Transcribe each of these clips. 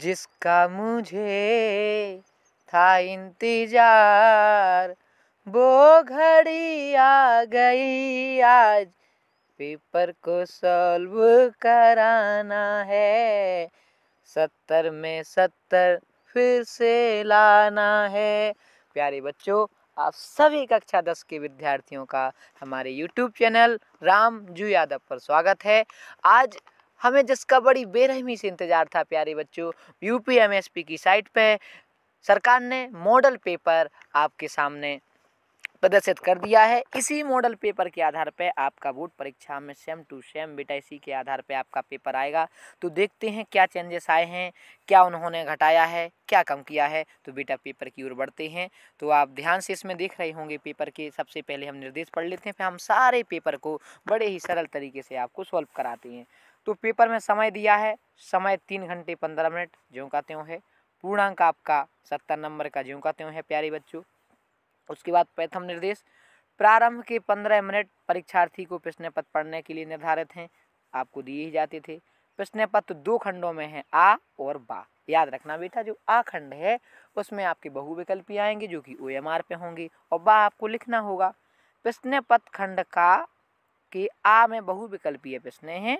जिसका मुझे था इंतजार वो घड़ी आ गई आज पेपर को सॉल्व कराना है सत्तर में सत्तर फिर से लाना है प्यारे बच्चों आप सभी कक्षा दस के विद्यार्थियों का हमारे यूट्यूब चैनल राम जू यादव पर स्वागत है आज हमें जिसका बड़ी बेरहमी से इंतज़ार था प्यारे बच्चों पी की साइट पर सरकार ने मॉडल पेपर आपके सामने प्रदर्शित कर दिया है इसी मॉडल पेपर के आधार पर आपका बोर्ड परीक्षा में सेम टू सेम बेटा इसी के आधार पर आपका पेपर आएगा तो देखते हैं क्या चेंजेस आए हैं क्या उन्होंने घटाया है क्या कम किया है तो बेटा पेपर की ओर बढ़ते हैं तो आप ध्यान से इसमें देख रहे होंगे पेपर के सबसे पहले हम निर्देश पढ़ लेते हैं फिर हम सारे पेपर को बड़े ही सरल तरीके से आपको सॉल्व कराते हैं तो पेपर में समय दिया है समय तीन घंटे पंद्रह मिनट ज्यों का त्यों है पूर्णांक आपका सत्तर नंबर का ज्यों का त्यों है प्यारे बच्चों उसके बाद प्रथम निर्देश प्रारंभ के पंद्रह मिनट परीक्षार्थी को प्रश्न पत्र पढ़ने के लिए निर्धारित हैं आपको दिए ही जाते थे प्रश्न पत्र दो खंडों में है आ और बा याद रखना बेटा जो आ खंड है उसमें आपके बहुविकल्पी आएंगे जो कि ओ पे होंगे और बा आपको लिखना होगा प्रश्न पत्र खंड का कि आ में बहुविकल्पीय प्रश्न हैं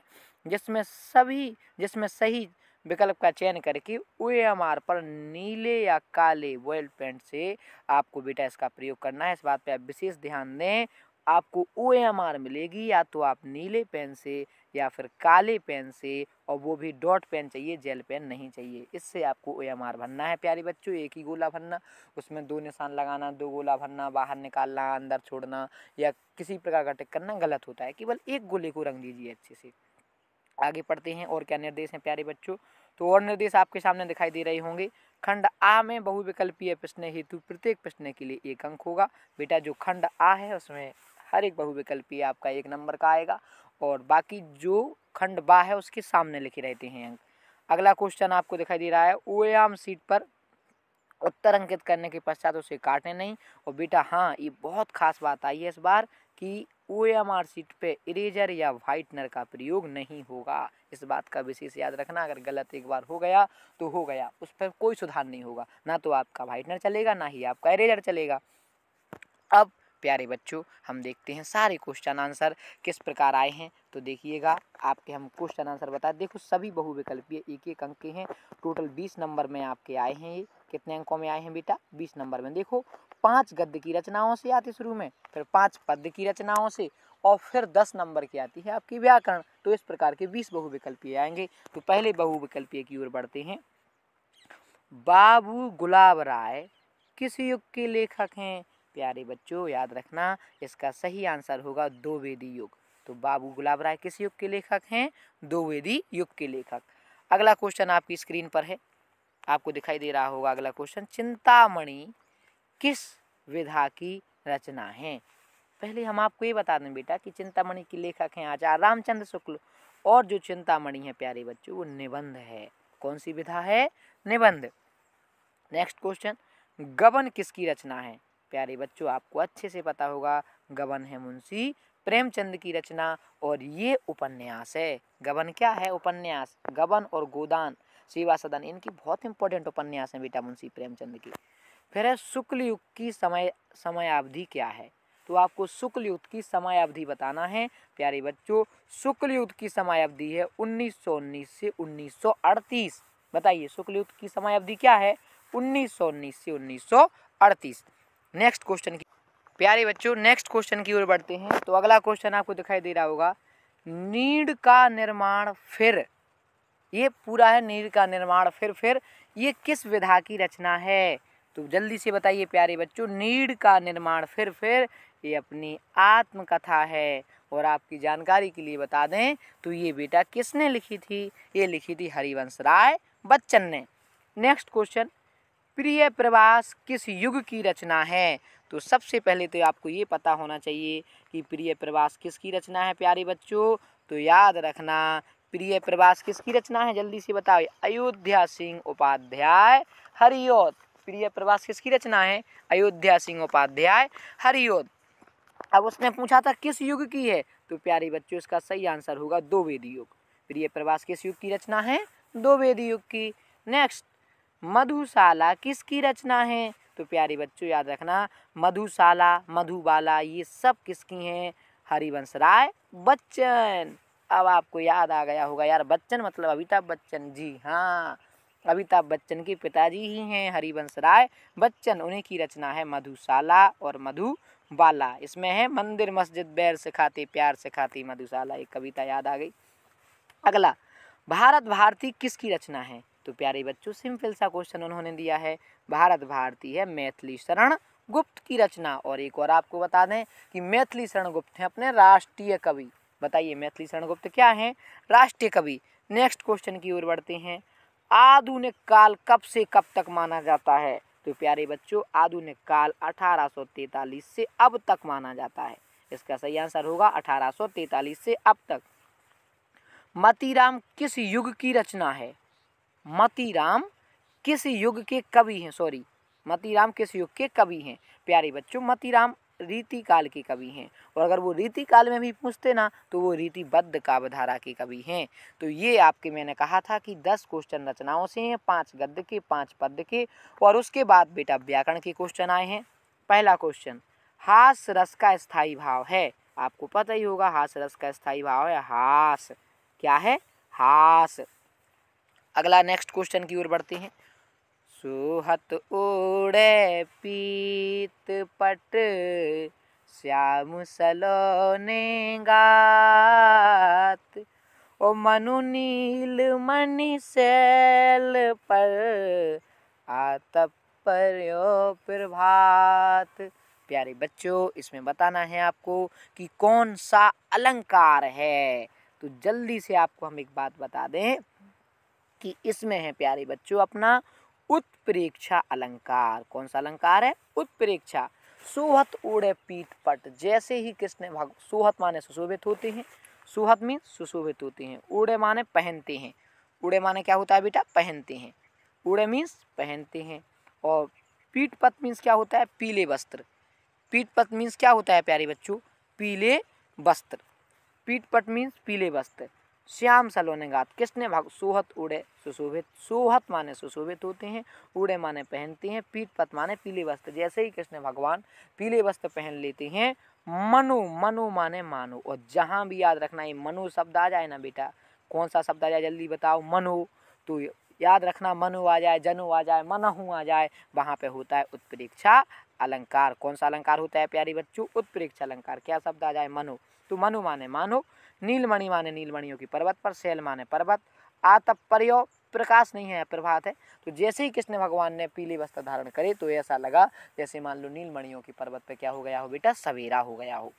जिसमें सभी जिसमें सही विकल्प का चयन करके ओ एम आर पर नीले या काले वॉयल पेंट से आपको बेटा इसका प्रयोग करना है इस बात पे आप विशेष ध्यान दें आपको ओ एम आर मिलेगी या तो आप नीले पेन से या फिर काले पेन से और वो भी डॉट पेन चाहिए जेल पेन नहीं चाहिए इससे आपको ओ एम आर भरना है प्यारे बच्चों एक ही गोला भरना उसमें दो निशान लगाना दो गोला भरना बाहर निकालना अंदर छोड़ना या किसी प्रकार का टिक करना गलत होता है केवल एक गोले को रंग दीजिए अच्छे से आगे पढ़ते हैं और क्या निर्देश हैं प्यारे बच्चों तो और निर्देश आपके सामने दिखाई दे रहे होंगे खंड आ में बहुविकल्पीय प्रश्न हेतु प्रत्येक प्रश्न के लिए एक अंक होगा बेटा जो खंड आ है उसमें हर एक बहुविकल्पीय आपका एक नंबर का आएगा और बाकी जो खंड बा है उसके सामने लिखे रहते हैं अंक अगला क्वेश्चन आपको दिखाई दे रहा है ओयाम सीट पर उत्तर अंकित करने के पश्चात उसे काटें नहीं और बेटा हाँ ये बहुत खास बात आई है इस बार कि ओ एम आर सीट पे इरेजर या वाइटनर का प्रयोग नहीं होगा इस बात का विशेष याद रखना अगर गलत एक बार हो गया तो हो गया उस पर कोई सुधार नहीं होगा ना तो आपका वाइटनर चलेगा ना ही आपका इरेजर चलेगा अब प्यारे बच्चों हम देखते हैं सारे क्वेश्चन आंसर किस प्रकार आए हैं तो देखिएगा आपके हम क्वेश्चन आंसर बता देखो सभी बहुविकल्पीय एक एक अंक के हैं टोटल बीस नंबर में आपके आए हैं ये कितने अंकों में आए हैं बेटा बीस नंबर में देखो पाँच गद्य की रचनाओं से आती शुरू में फिर पाँच पद्य की रचनाओं से और फिर दस नंबर की आती है आपकी व्याकरण तो इस प्रकार के बीस बहुविकल्पीय आएंगे तो पहले बहुविकल्पीय की ओर बढ़ते हैं बाबू गुलाब राय किस युग के लेखक हैं प्यारे बच्चों याद रखना इसका सही आंसर होगा दो वेदी युग तो बाबू गुलाब राय किस युग के लेखक हैं दो वेदी युग के लेखक अगला क्वेश्चन आपकी स्क्रीन पर है आपको दिखाई दे रहा होगा अगला क्वेश्चन चिंतामणि किस विधा की रचना है पहले हम आपको ये बता दें बेटा कि चिंतामणि के लेखक हैं आचार्य रामचंद्र शुक्ल और जो चिंतामणि है प्यारे बच्चों वो निबंध है कौन सी विधा है निबंध नेक्स्ट क्वेश्चन गबन किसकी रचना है प्यारे बच्चों आपको अच्छे से पता होगा गबन है मुंशी प्रेमचंद की रचना और ये उपन्यास है गबन क्या है उपन्यास गबन और गोदान सेवा सदन इनकी बहुत इंपॉर्टेंट उपन्यास है बेटा मुंशी प्रेमचंद की फिर है शुक्ल युग की समय समयावधि क्या है तो आपको शुक्ल युद्ध की समयावधि बताना है प्यारे बच्चों शुक्ल युद्ध की समयावधि है 1919 से 1938 बताइए शुक्ल युद्ध की समयावधि क्या है 1919 से 1938 नेक्स्ट क्वेश्चन की प्यारे बच्चों नेक्स्ट क्वेश्चन की ओर बढ़ते हैं तो अगला क्वेश्चन आपको दिखाई दे रहा होगा नीड का निर्माण फिर ये पूरा है नीड का निर्माण फिर फिर ये किस विधा की रचना है तो जल्दी से बताइए प्यारे बच्चों नीड का निर्माण फिर फिर ये अपनी आत्मकथा है और आपकी जानकारी के लिए बता दें तो ये बेटा किसने लिखी थी ये लिखी थी हरिवंश राय बच्चन ने नेक्स्ट क्वेश्चन प्रिय प्रवास किस युग की रचना है तो सबसे पहले तो आपको ये पता होना चाहिए कि प्रिय प्रवास किसकी रचना है प्यारे बच्चों तो याद रखना प्रिय प्रवास किसकी रचना है जल्दी से बताओ अयोध्या सिंह उपाध्याय हरिओत प्रिय प्रवास किसकी रचना है अयोध्या सिंह उपाध्याय हरिओत अब उसने पूछा था किस युग की है तो प्यारे बच्चों इसका सही आंसर होगा दो वेद युग प्रिय प्रवास किस युग की रचना है दो वेद युग की नेक्स्ट मधुशाला किसकी रचना है तो प्यारे बच्चों याद रखना मधुशाला मधुबाला ये सब किसकी हैं हरिवंश राय बच्चन अब आपको याद आ गया होगा यार बच्चन मतलब अमिताभ बच्चन जी हाँ अमिताभ बच्चन के पिताजी ही हैं हरिवंश राय बच्चन उन्हीं की रचना है मधुशाला और मधु बाला इसमें है मंदिर मस्जिद बैर सिखाते प्यार सिखाते मधुशाला एक कविता याद आ गई अगला भारत भारती किसकी रचना है तो प्यारे बच्चों सिंपल सा क्वेश्चन उन्होंने दिया है भारत भारती है मैथिली शरण गुप्त की रचना और एक और आपको बता दें कि मैथिली शरण गुप्त हैं अपने राष्ट्रीय कवि बताइए मैथिली शरण गुप्त क्या हैं राष्ट्रीय कवि नेक्स्ट क्वेश्चन की ओर बढ़ते हैं आधुनिक काल कब से कब तक माना जाता है तो प्यारे बच्चों आधुनिक काल अठारह से अब तक माना जाता है इसका सही आंसर होगा अठारह से अब तक मतीराम किस युग की रचना है मती राम किस युग के कवि हैं सॉरी मती राम किस युग के कवि हैं प्यारे बच्चों राम रीति काल के कवि हैं और अगर वो रीति काल में भी पूछते ना तो वो रीतिबद्ध काव्यधारा के कवि हैं तो ये आपके मैंने कहा था कि दस क्वेश्चन रचनाओं से हैं पांच गद्य के पांच पद्य के और उसके बाद बेटा व्याकरण के क्वेश्चन आए हैं पहला क्वेश्चन हास रस का स्थायी भाव है आपको पता ही होगा हास रस का स्थायी भाव है हास क्या है हास अगला नेक्स्ट क्वेश्चन की ओर बढ़ते हैं सोहत ओड़े पीत पट श्याम सलोने गात ओ मनु नील मणि सेल पर आतप पर यो प्रभात प्यारे बच्चों इसमें बताना है आपको कि कौन सा अलंकार है तो जल्दी से आपको हम एक बात बता दें कि इसमें है प्यारे बच्चों अपना उत्प्रेक्षा अलंकार कौन सा अलंकार है उत्प्रेक्षा सुहत उड़े पीठ पट जैसे ही कृष्ण भग सुहत माने सुशोभित होते हैं सुहत मीन सुशोभित होते हैं उड़े माने पहनते हैं उड़े माने क्या होता है बेटा पहनते हैं उड़े मीन्स पहनते हैं और पीठ पत मीन्स क्या होता है पीले वस्त्र पीठ पत मीन्स क्या होता है प्यारे बच्चों पीले वस्त्र पीठ पट मीन्स पीले वस्त्र श्याम गात किसने भाग सुहत उड़े सुशोभित सुहत माने सुशोभित होते हैं उड़े माने पहनती हैं पीठ पत माने पीले वस्त्र जैसे ही कृष्ण भगवान पीले वस्त्र पहन लेते हैं मनु मनु माने मानो और जहाँ भी याद रखना ये मनु शब्द आ जाए ना बेटा कौन सा शब्द आ जाए जल्दी बताओ मनु तो याद रखना मनु आ जाए जनु आ जाए मनहु आ जाए वहाँ पे होता है उत्प्रेक्षा अलंकार कौन सा अलंकार होता है प्यारी बच्चों उत्प्रेक्षा अलंकार क्या शब्द आ जाए मनु तो मनु माने मानो नीलमणि माने नीलमणियों की पर्वत पर शैल माने पर्वत आतपर्यो प्रकाश नहीं है प्रभात है तो जैसे ही कृष्ण भगवान ने पीली वस्त्र धारण करे तो ऐसा लगा जैसे मान लो नीलमणियों की पर्वत पे क्या हो गया हो बेटा सवेरा हो गया हो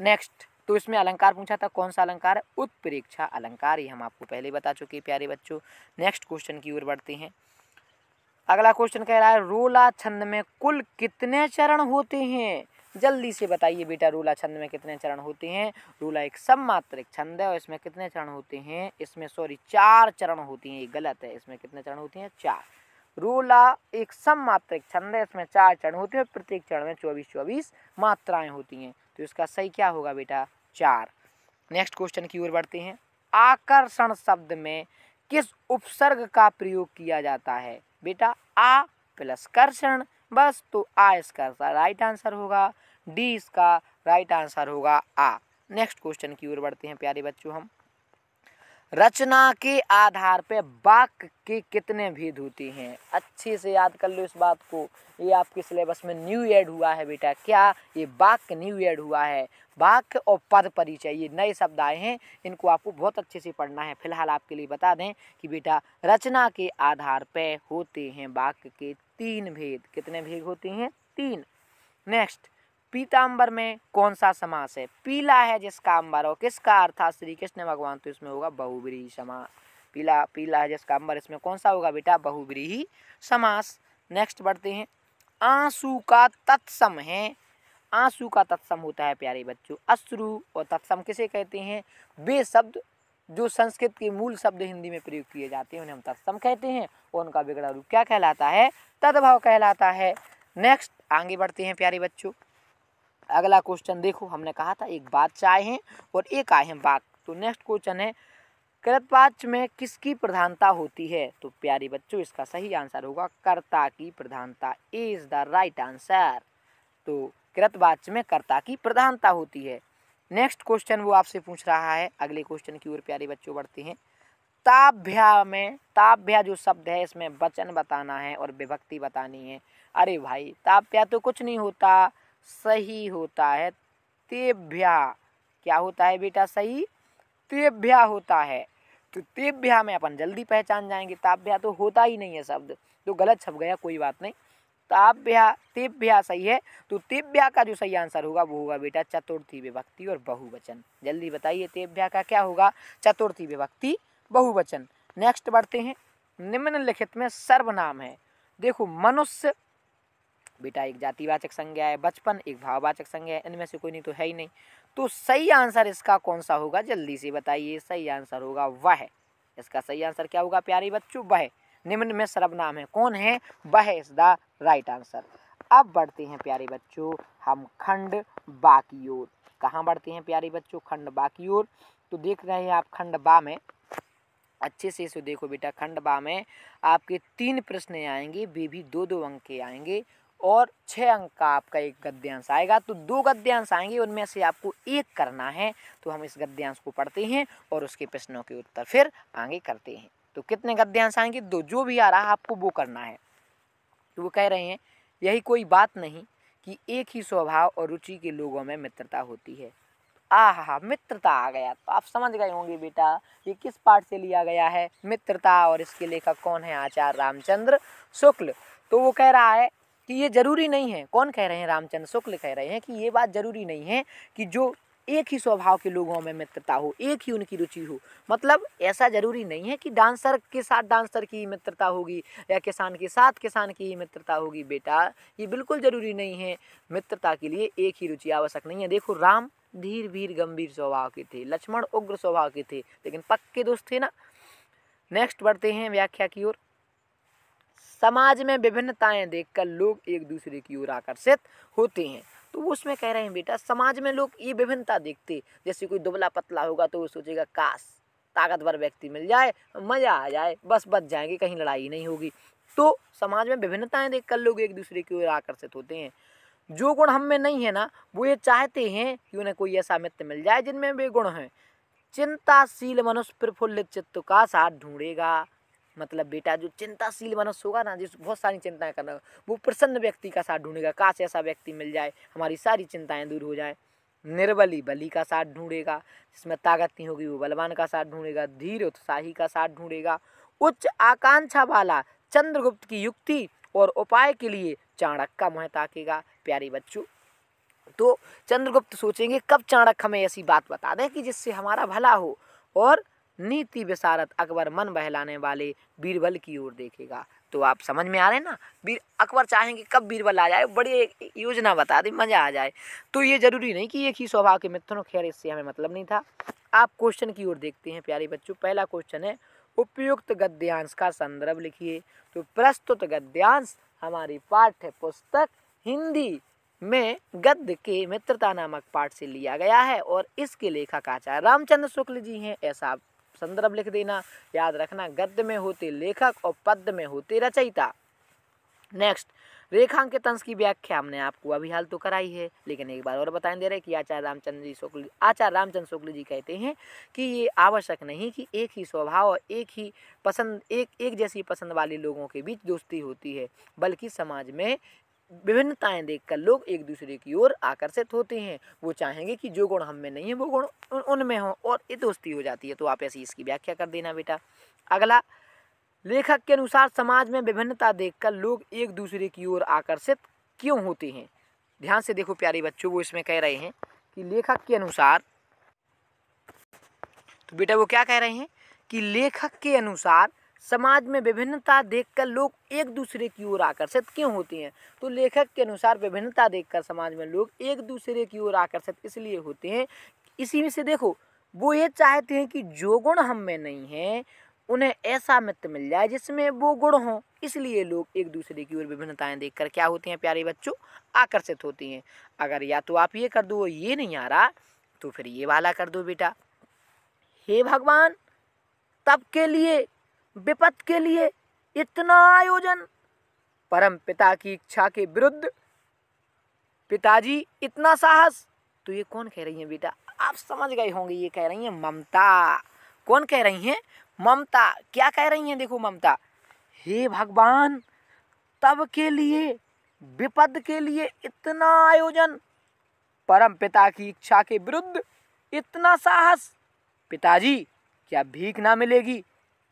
नेक्स्ट तो इसमें अलंकार पूछा था कौन सा अलंकार है उत्प्रेक्षा अलंकार ये हम आपको पहले बता चुके प्यारे बच्चों नेक्स्ट क्वेश्चन की ओर बढ़ते हैं अगला क्वेश्चन कह रहा है रोला छंद में कुल कितने चरण होते हैं जल्दी से बताइए बेटा रूला छंद में कितने चरण होते हैं रूला एक सम्मात्रिक छंद है और इसमें कितने चरण होते हैं इसमें सॉरी चार चरण होते हैं ये गलत है इसमें कितने चरण होते हैं चार रूला एक सम्मात्रिक छंद है इसमें चार चरण होते हैं प्रत्येक चरण में चौबीस चौबीस मात्राएं होती हैं तो इसका सही क्या होगा बेटा चार नेक्स्ट क्वेश्चन की ओर बढ़ते हैं आकर्षण शब्द में किस उपसर्ग का प्रयोग किया जाता है बेटा आ प्लस कर्षण बस तो आ इसका राइट आंसर होगा डी इसका राइट आंसर होगा आ नेक्स्ट क्वेश्चन की ओर बढ़ते हैं प्यारे बच्चों हम रचना के आधार पर वाक्य के कितने भेद होते हैं अच्छे से याद कर लो इस बात को ये आपके सिलेबस में न्यू ऐड हुआ है बेटा क्या ये वाक्य न्यू ऐड हुआ है वाक्य और पद परिचय ये नए शब्द आए हैं इनको आपको बहुत अच्छे से पढ़ना है फिलहाल आपके लिए बता दें कि बेटा रचना के आधार पर होते हैं वाक्य के तीन भेद कितने भेद होते हैं तीन नेक्स्ट पीताम्बर में कौन सा समास है पीला है जिसका अंबर और किसका अर्थात श्री कृष्ण भगवान तो इसमें होगा बहुब्रीही समास पीला पीला है जिसका अंबर इसमें कौन सा होगा बेटा बहुब्रीही समास नेक्स्ट बढ़ते हैं आंसू का तत्सम है आंसू का तत्सम होता है प्यारे बच्चों अश्रु और तत्सम किसे कहते हैं वे शब्द जो संस्कृत के मूल शब्द हिंदी में प्रयोग किए जाते हैं उन्हें हम तत्सम कहते हैं और उनका बिगड़ा रूप क्या कहलाता है तद्भव कहलाता है नेक्स्ट आगे बढ़ते हैं प्यारे बच्चों अगला क्वेश्चन देखो हमने कहा था एक बादशाह हैं और एक आए हैं बाग तो नेक्स्ट क्वेश्चन है कृतवाच्य में किसकी प्रधानता होती है तो प्यारे बच्चों इसका सही आंसर होगा कर्ता की प्रधानता इज द राइट आंसर तो कृतवाच में कर्ता की प्रधानता होती है नेक्स्ट क्वेश्चन वो आपसे पूछ रहा है अगले क्वेश्चन की ओर प्यारे बच्चों बढ़ते हैं ताभ्या में ताभ्या जो शब्द है इसमें वचन बताना है और विभक्ति बतानी है अरे भाई ताभ्या तो कुछ नहीं होता सही होता है तेभ्या क्या होता है बेटा सही तेभ्या होता है तो तेभ्या में अपन जल्दी पहचान जाएंगे ताभ्या तो होता ही नहीं है शब्द तो गलत छप गया कोई बात नहीं ताभ्या तेभ्या सही है तो तेभ्या का जो सही आंसर होगा वो होगा बेटा चतुर्थी विभक्ति और बहुवचन जल्दी बताइए तेभ्या का क्या होगा चतुर्थी विभक्ति बहुवचन नेक्स्ट बढ़ते हैं निम्नलिखित में सर्वनाम है देखो मनुष्य बेटा एक जातिवाचक संज्ञा है बचपन एक भाववाचक संज्ञा है इनमें से कोई नहीं तो है ही नहीं तो सही आंसर इसका कौन सा होगा जल्दी से बताइए सही आंसर होगा वह इसका सही आंसर क्या होगा प्यारे बच्चों वह निम्न में सर्वनाम है कौन है वह इज द राइट आंसर अब बढ़ते हैं प्यारे बच्चों हम खंड बाकी ओर कहाँ बढ़ते हैं प्यारे बच्चों खंड बाकी ओर तो देख रहे हैं आप खंड बा में अच्छे से इसे देखो बेटा खंड बा में आपके तीन प्रश्न आएंगे वे भी दो दो अंक के आएंगे और छः अंक का आपका एक गद्यांश आएगा तो दो गद्यांश आएंगे उनमें से आपको एक करना है तो हम इस गद्यांश को पढ़ते हैं और उसके प्रश्नों के उत्तर फिर आगे करते हैं तो कितने गद्यांश आएंगे दो जो भी आ रहा आपको वो करना है तो वो कह रहे हैं यही कोई बात नहीं कि एक ही स्वभाव और रुचि के लोगों में मित्रता होती है हा मित्रता आ गया तो आप समझ गए होंगे बेटा ये किस पाठ से लिया गया है मित्रता और इसके लेखक कौन है आचार्य रामचंद्र शुक्ल तो वो कह रहा है कि ये ज़रूरी नहीं है कौन कह रहे हैं रामचंद्र शुक्ल कह रहे हैं कि ये बात ज़रूरी नहीं है कि जो एक ही स्वभाव के लोगों में मित्रता हो एक ही उनकी रुचि हो मतलब ऐसा जरूरी नहीं है कि डांसर के साथ डांसर की मित्रता होगी या किसान के साथ किसान की मित्रता होगी बेटा ये बिल्कुल ज़रूरी नहीं है मित्रता के लिए एक ही रुचि आवश्यक नहीं है देखो राम धीर भीर गंभीर स्वभाव के थे लक्ष्मण उग्र स्वभाव के थे लेकिन पक्के दोस्त थे ना नेक्स्ट बढ़ते हैं व्याख्या की ओर समाज में विभिन्नताएं देखकर लोग एक दूसरे की ओर आकर्षित होते हैं तो उसमें कह रहे हैं बेटा समाज में लोग ये विभिन्नता देखते जैसे कोई दुबला पतला होगा तो वो सोचेगा काश ताकतवर व्यक्ति मिल जाए मज़ा आ जाए बस बच जाएंगे कहीं लड़ाई नहीं होगी तो समाज में विभिन्नताएं देखकर लोग एक दूसरे की ओर आकर्षित होते हैं जो गुण हम में नहीं है ना वो ये चाहते हैं कि उन्हें कोई ऐसा मित्र मिल जाए जिनमें वे गुण हैं चिंताशील मनुष्य प्रफुल्लित चित्त का साथ ढूंढेगा मतलब बेटा जो चिंताशील मनुष्य होगा ना जिस बहुत सारी चिंताएं करना वो प्रसन्न व्यक्ति का साथ ढूंढेगा काश ऐसा व्यक्ति मिल जाए हमारी सारी चिंताएं दूर हो जाए निर्बली बली का साथ ढूंढेगा जिसमें ताकत नहीं होगी वो बलवान का साथ ढूंढेगा धीर उत्साही का साथ ढूंढेगा उच्च आकांक्षा वाला चंद्रगुप्त की युक्ति और उपाय के लिए चाणक का मुँह ताकेगा प्यारे बच्चों तो चंद्रगुप्त सोचेंगे कब चाणक हमें ऐसी बात बता दें कि जिससे हमारा भला हो और नीति बेसारत अकबर मन बहलाने वाले बीरबल की ओर देखेगा तो आप समझ में आ रहे हैं ना बीर अकबर चाहेंगे कब बीरबल आ जाए बड़ी एक योजना बता दी मज़ा आ जाए तो ये ज़रूरी नहीं कि एक ही स्वभाव के मित्रों खैर इससे हमें मतलब नहीं था आप क्वेश्चन की ओर देखते हैं प्यारे बच्चों पहला क्वेश्चन है उपयुक्त गद्यांश का संदर्भ लिखिए तो प्रस्तुत गद्यांश हमारी पाठ्य पुस्तक हिंदी में गद्य के मित्रता नामक पाठ से लिया गया है और इसके लेखक आचार्य रामचंद्र शुक्ल जी हैं ऐसा संदर्भ लिख देना याद रखना गद्य में होते लेखक और पद्य में होते रचयिता नेक्स्ट रेखांकित अंश की व्याख्या हमने आपको अभी हाल तो कराई है लेकिन एक बार और बताएं दे रहे कि आचार्य रामचंद्र जी शुक्ल आचार्य रामचंद्र शुक्ल जी कहते हैं कि ये आवश्यक नहीं कि एक ही स्वभाव और एक ही पसंद एक एक जैसी पसंद वाले लोगों के बीच दोस्ती होती है बल्कि समाज में विभिन्नताएं देखकर लोग एक दूसरे की ओर आकर्षित होते हैं वो चाहेंगे कि जो गुण हम में नहीं है वो गुण उनमें हो और ये दोस्ती हो जाती है तो आप ऐसी इसकी व्याख्या कर देना बेटा अगला लेखक के अनुसार समाज में विभिन्नता देखकर लोग एक दूसरे की ओर आकर्षित क्यों होते हैं ध्यान से देखो प्यारे बच्चों वो इसमें कह रहे हैं कि लेखक के अनुसार तो बेटा वो क्या कह रहे हैं कि लेखक के अनुसार समाज में विभिन्नता देखकर लोग एक दूसरे की ओर आकर्षित क्यों होते हैं तो लेखक के अनुसार विभिन्नता देखकर समाज में लोग एक दूसरे की ओर आकर्षित इसलिए होते हैं इसी में से देखो वो ये चाहते हैं कि जो गुण हम में नहीं हैं उन्हें ऐसा मित्र मिल जाए जिसमें वो गुण हों इसलिए लोग एक दूसरे की ओर विभिन्नताएं देखकर क्या होते हैं प्यारे बच्चों आकर्षित होते हैं अगर या तो आप ये कर दो ये नहीं आ रहा तो फिर ये वाला कर दो बेटा हे भगवान तब के लिए विपत के लिए इतना आयोजन परम पिता की इच्छा के विरुद्ध पिताजी इतना साहस तो ये कौन कह रही है बेटा आप समझ गए होंगे ये कह रही हैं ममता कौन कह रही है ममता क्या कह रही हैं देखो ममता हे भगवान तब के लिए विपद के लिए इतना आयोजन परम पिता की इच्छा के विरुद्ध इतना साहस पिताजी क्या भीख ना मिलेगी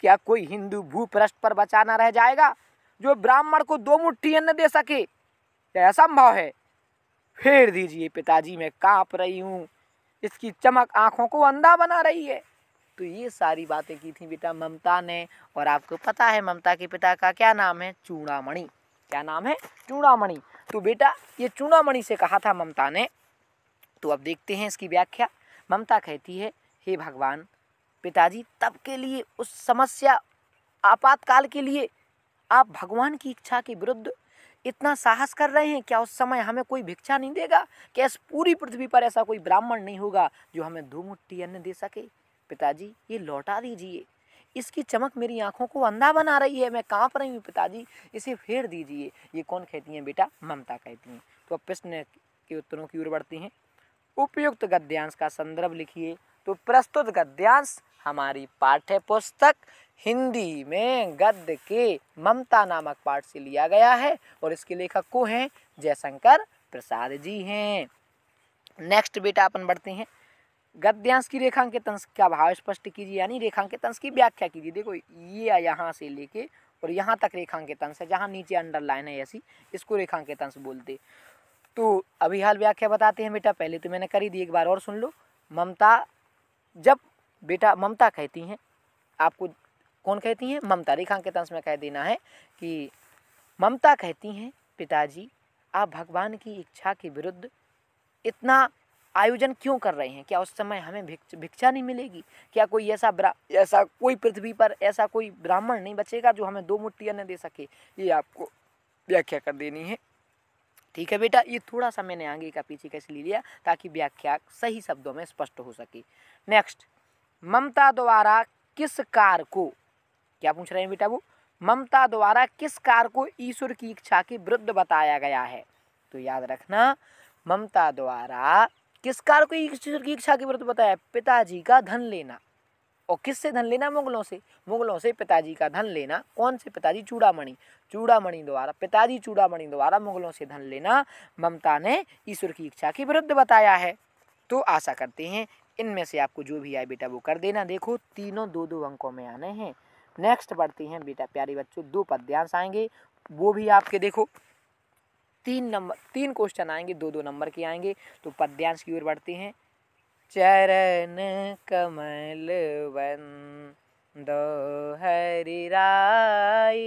क्या कोई हिंदू भूपृष्ठ पर बचा रह जाएगा जो ब्राह्मण को दो मुट्ठी अन्न दे सके यह असंभव है फेर दीजिए पिताजी मैं कांप रही हूँ इसकी चमक आंखों को अंधा बना रही है तो ये सारी बातें की थी बेटा ममता ने और आपको पता है ममता के पिता का क्या नाम है चूड़ामणि क्या नाम है चूड़ामणि तो बेटा ये चूड़ामणि से कहा था ममता ने तो अब देखते हैं इसकी व्याख्या ममता कहती है हे भगवान पिताजी तब के लिए उस समस्या आपातकाल के लिए आप भगवान की इच्छा के विरुद्ध इतना साहस कर रहे हैं क्या उस समय हमें कोई भिक्षा नहीं देगा क्या इस पूरी पृथ्वी पर ऐसा कोई ब्राह्मण नहीं होगा जो हमें दो मुट्ठी अन्न दे सके पिताजी ये लौटा दीजिए इसकी चमक मेरी आंखों को अंधा बना रही है मैं कांप रही हूँ पिताजी इसे फेर दीजिए ये कौन कहती हैं बेटा ममता कहती हैं तो अब प्रश्न के उत्तरों की ओर बढ़ती हैं उपयुक्त गद्यांश का संदर्भ लिखिए तो प्रस्तुत गद्यांश हमारी पाठ्य पुस्तक हिंदी में गद्य के ममता नामक पाठ से लिया गया है और इसके लेखक को हैं जयशंकर प्रसाद जी हैं नेक्स्ट बेटा अपन बढ़ते हैं गद्यांश की रेखांकित अंश का भाव स्पष्ट कीजिए यानी रेखांकित अंश की व्याख्या कीजिए देखो ये यहाँ से लेके और यहाँ तक रेखांकित अंश है जहाँ नीचे अंडरलाइन है ऐसी इसको रेखांकित अंश बोलते तो अभी हाल व्याख्या बताते हैं बेटा पहले तो मैंने करी दी एक बार और सुन लो ममता जब बेटा ममता कहती हैं आपको कौन कहती हैं ममता रेखांकित अंश में कह देना है कि ममता कहती हैं पिताजी आप भगवान की इच्छा के विरुद्ध इतना आयोजन क्यों कर रहे हैं क्या उस समय हमें भिक्ष भिक्षा नहीं मिलेगी क्या कोई ऐसा ऐसा कोई पृथ्वी पर ऐसा कोई ब्राह्मण नहीं बचेगा जो हमें दो मुठ्ठी न दे सके ये आपको व्याख्या कर देनी है ठीक है बेटा ये थोड़ा सा मैंने आगे का पीछे कैसे ले लिया ताकि व्याख्या सही शब्दों में स्पष्ट हो सके नेक्स्ट ममता द्वारा किस कार को क्या पूछ रहे हैं बेटा वो ममता द्वारा किस कार को ईश्वर की इच्छा के विरुद्ध बताया गया है तो याद रखना ममता द्वारा किस कार को ईश्वर की इच्छा के विरुद्ध बताया पिताजी का धन लेना और किससे धन लेना मुगलों से मुगलों से पिताजी का धन लेना कौन से पिताजी चूड़ामणि चूड़ामणि द्वारा पिताजी चूड़ामणि द्वारा मुगलों से धन लेना ममता ने ईश्वर की इच्छा के विरुद्ध बताया है तो आशा करते हैं इनमें से आपको जो भी आए बेटा वो कर देना देखो तीनों दो दो अंकों में आने हैं नेक्स्ट बढ़ते हैं बेटा प्यारे बच्चों दो पद्यांश आएंगे वो भी आपके देखो तीन नंबर तीन क्वेश्चन आएंगे दो दो नंबर के आएंगे तो पद्यांश की ओर बढ़ते हैं चरण कमल वन दो हरी राय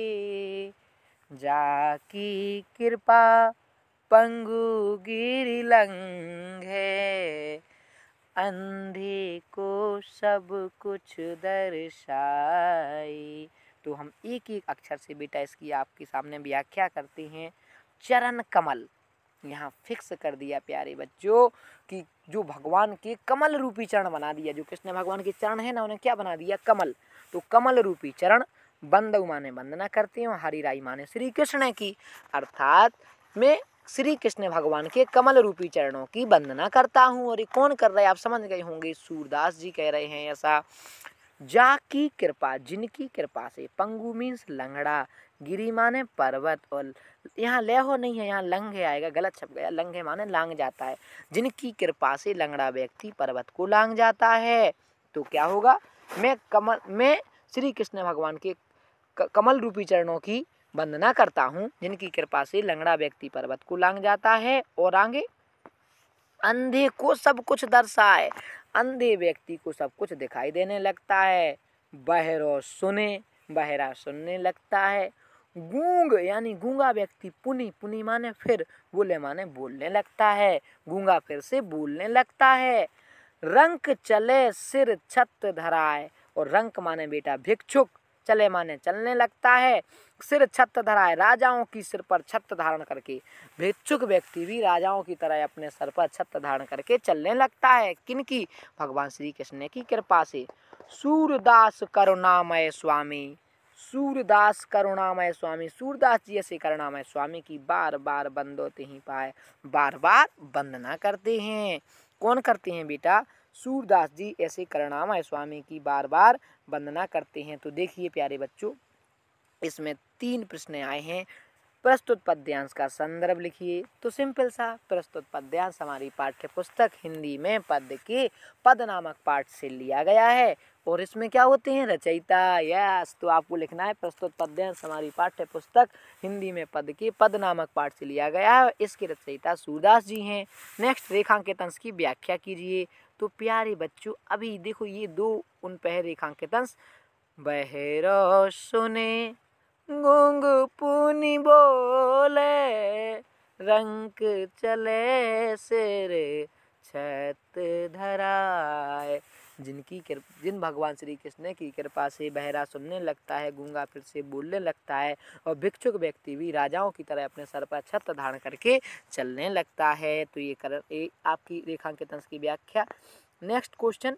जाकी कृपा पंगु लंग है अंधी को सब कुछ दर्शाई तो हम एक एक अक्षर से बेटा इसकी आपके सामने व्याख्या करते हैं चरण कमल यहाँ फिक्स कर दिया प्यारे बच्चों कि जो भगवान के कमल रूपी चरण बना दिया जो कृष्ण भगवान के चरण है ना उन्हें क्या बना दिया कमल तो कमल रूपी चरण बंद माने वंदना करते हैं राय माने श्री कृष्ण की अर्थात में श्री कृष्ण भगवान के कमल रूपी चरणों की वंदना करता हूँ और ये कौन कर रहे हैं आप समझ गए होंगे सूरदास जी कह रहे हैं ऐसा जा की कृपा जिनकी कृपा से पंगु मीन्स लंगड़ा गिरी माने पर्वत और यहाँ लेहो नहीं है यहाँ लंघे आएगा गलत छप गया लंघे माने लांग जाता है जिनकी कृपा से लंगड़ा व्यक्ति पर्वत को लांग जाता है तो क्या होगा मैं कमल मैं श्री कृष्ण भगवान के कमल रूपी चरणों की वंदना करता हूँ जिनकी कृपा से लंगड़ा व्यक्ति पर्वत को लांग जाता है और आगे अंधे को सब कुछ दर्शाए अंधे व्यक्ति को सब कुछ दिखाई देने लगता है बहरो सुने बहरा सुनने लगता है गूंग यानी गूंगा व्यक्ति पुनी पुनी माने फिर बोले माने बोलने लगता है गूंगा फिर से बोलने लगता है रंक चले सिर छत धराए और रंक माने बेटा भिक्षुक चले माने चलने लगता है सिर छत धराए राजाओं की सिर पर छत धारण करके भिक्षुक व्यक्ति भी राजाओं की तरह अपने सर पर छत धारण करके चलने लगता है किनकी भगवान श्री कृष्ण की कृपा से सूरदास करुणामय स्वामी सूरदास करुणामय स्वामी सूरदास जी ऐसे करुणामय स्वामी की बार बार बंदोते ही पाए बार बार वंदना करते हैं कौन करते हैं बेटा सूरदास जी ऐसे करणामय स्वामी की बार बार वंदना करते हैं तो देखिए प्यारे बच्चों इसमें तीन प्रश्न आए हैं प्रस्तुत पद्यांश का संदर्भ लिखिए तो सिंपल सा प्रस्तुत पद्यांश हमारी पाठ्य पुस्तक हिंदी में पद के पद नामक पाठ से लिया गया है और इसमें क्या होते हैं रचयिता यस तो आपको लिखना है प्रस्तुत पद्यांश हमारी पाठ्य पुस्तक हिंदी में पद के पद नामक पाठ से लिया गया है इसके रचयिता सूरदास जी हैं नेक्स्ट रेखांकित अंश की व्याख्या कीजिए तो प्यारे बच्चों अभी देखो ये दो उन पह रेखांकित अंश बहरो सुने गुंग पुनी बोले रंग चले सिर छत धराए जिनकी कृपा जिन भगवान श्री कृष्ण की कृपा से बहरा सुनने लगता है गूंगा फिर से बोलने लगता है और भिक्षुक व्यक्ति भी राजाओं की तरह अपने सर पर छत्र धारण करके चलने लगता है तो ये कर ये आपकी रेखांकित अंश की व्याख्या नेक्स्ट क्वेश्चन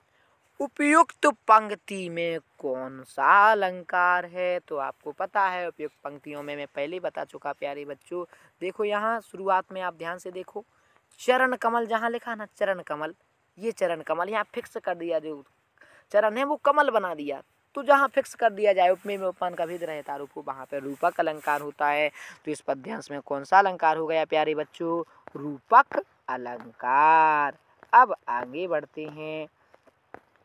उपयुक्त पंक्ति में कौन सा अलंकार है तो आपको पता है उपयुक्त पंक्तियों में मैं पहले बता चुका प्यारे बच्चों देखो यहाँ शुरुआत में आप ध्यान से देखो चरण कमल जहाँ लिखा ना चरण कमल ये चरण कमल यहाँ फिक्स कर दिया जो चरण है वो कमल बना दिया तो जहाँ फिक्स कर दिया जाए उपमेय में उपमान का भेद रहता रूप वहाँ पर रूपक अलंकार होता है तो इस पद्यांश में कौन सा अलंकार हो गया प्यारे बच्चों रूपक अलंकार अब आगे बढ़ते हैं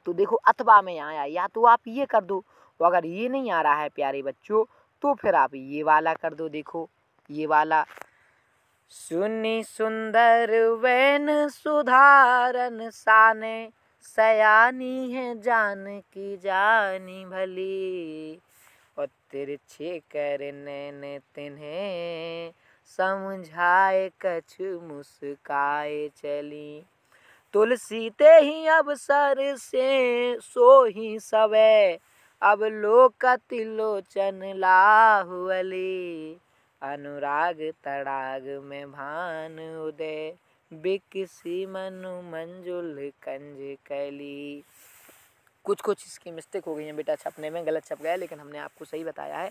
तो देखो अथवा में आया या तो आप ये कर दो तो अगर ये नहीं आ रहा है प्यारे बच्चों तो फिर आप ये वाला कर दो देखो ये वाला सुनी सुंदर वैन सुधारन साने सयानी है जान की जानी भली और तिरछे कर नैन तिन्हें समझाए कछ मुस्काए चली तुलसी ते ही सर से सो ही सवे अब लोकति लोचन लाहुअली अनुराग तड़ाग में भान उदय बिकसी मनु मंजुल कंज कली कुछ कुछ इसकी मिस्टेक हो गई है बेटा छपने में गलत छप गया लेकिन हमने आपको सही बताया है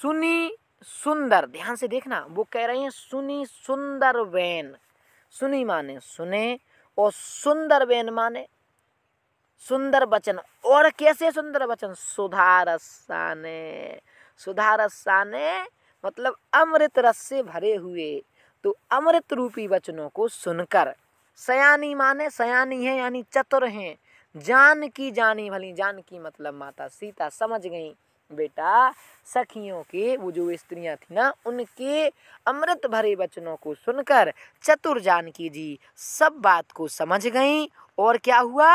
सुनी सुंदर ध्यान से देखना वो कह रही हैं सुनी सुंदर वैन सुनी माने सुने और सुंदर वैन माने सुंदर वचन और कैसे सुंदर वचन सुधारसाने सुधारसाने मतलब अमृत रस से भरे हुए तो अमृत रूपी वचनों को सुनकर सयानी माने सयानी है यानी चतुर हैं जान की जानी भली जान की मतलब माता सीता समझ गई बेटा सखियों के वो जो स्त्रियां थी ना उनके अमृत भरे वचनों को सुनकर चतुर जानकी जी सब बात को समझ गई और क्या हुआ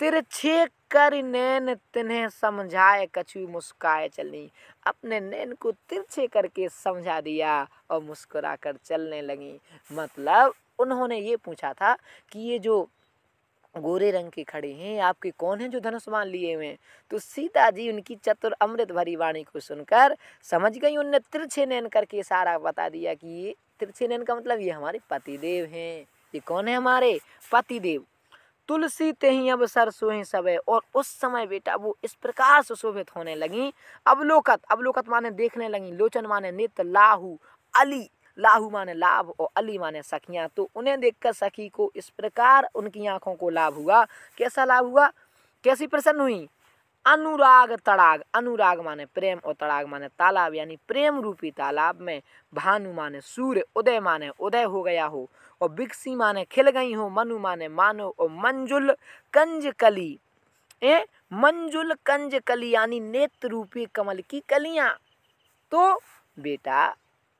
तिरछे कर नैन तिन्हें समझाए कछु मुस्काए चलनी अपने नैन को तिरछे करके समझा दिया और मुस्कुरा कर चलने लगी मतलब उन्होंने ये पूछा था कि ये जो गोरे रंग के खड़े हैं आपके कौन हैं जो धनुष्मान लिए हुए हैं तो सीता जी उनकी चतुर अमृत भरी वाणी को सुनकर समझ गई उनने तिरछे नैन करके सारा बता दिया कि ये तिरछे नैन का मतलब ये हमारे पतिदेव हैं ये कौन है हमारे पतिदेव तुलसी ते ही अब सर सोहे सब और उस समय बेटा वो इस प्रकार से होने लगी अवलोकत अवलोकत माने देखने लगी लोचन माने नित्य लाहू अली लाहू माने लाभ और अली माने सखियाँ तो उन्हें देखकर सखी को इस प्रकार उनकी आंखों को लाभ हुआ कैसा लाभ हुआ कैसी प्रसन्न हुई अनुराग तड़ाग अनुराग माने प्रेम और तड़ाग माने तालाब यानी प्रेम रूपी तालाब में भानु माने सूर्य उदय माने उदय हो गया हो और बिकसी माने खिल गई हूँ मनु माने मानो और मंजुल कंज कली ए मंजुल कंज कली यानी नेत्र रूपी कमल की कलियाँ तो बेटा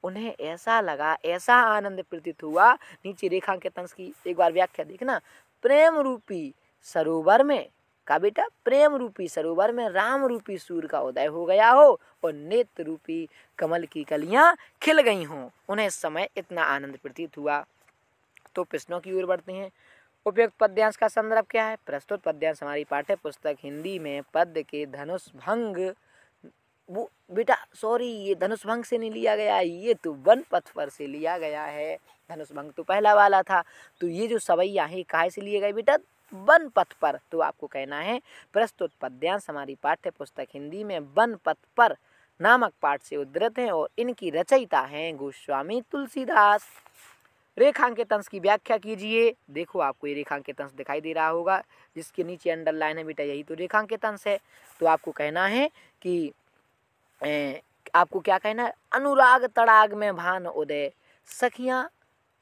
उन्हें ऐसा लगा ऐसा आनंद प्रतीत हुआ नीचे रेखांकित अंश की एक बार व्याख्या देखना प्रेम रूपी सरोवर में का बेटा प्रेम रूपी सरोवर में राम रूपी सूर्य का उदय हो गया हो और नेत्र रूपी कमल की कलियां खिल गई हों उन्हें समय इतना आनंद प्रतीत हुआ तो प्रश्नों की ओर बढ़ते हैं उपयुक्त पद्यांश का संदर्भ क्या है प्रस्तुत पद्यांश हमारी पाठ्य पुस्तक हिंदी में पद्य के धनुष भंग वो बेटा सॉरी ये धनुष भंग से नहीं लिया गया ये तो वन पथ पर से लिया गया है धनुष भंग तो पहला वाला था तो ये जो सवैया है कहा से लिए गए बेटा वन पथ पर तो आपको कहना है प्रस्तुत पद्यांश हमारी पाठ्य पुस्तक हिंदी में वन पथ पर नामक पाठ से उद्धृत हैं और इनकी रचयिता हैं गोस्वामी तुलसीदास रेखांकित अंश की व्याख्या कीजिए देखो आपको ये रेखांकित अंश दिखाई दे रहा होगा जिसके नीचे अंडरलाइन है बेटा यही तो रेखांकित अंश है तो आपको कहना है कि ए, आपको क्या कहना है अनुराग तड़ाग में भान उदय सखियाँ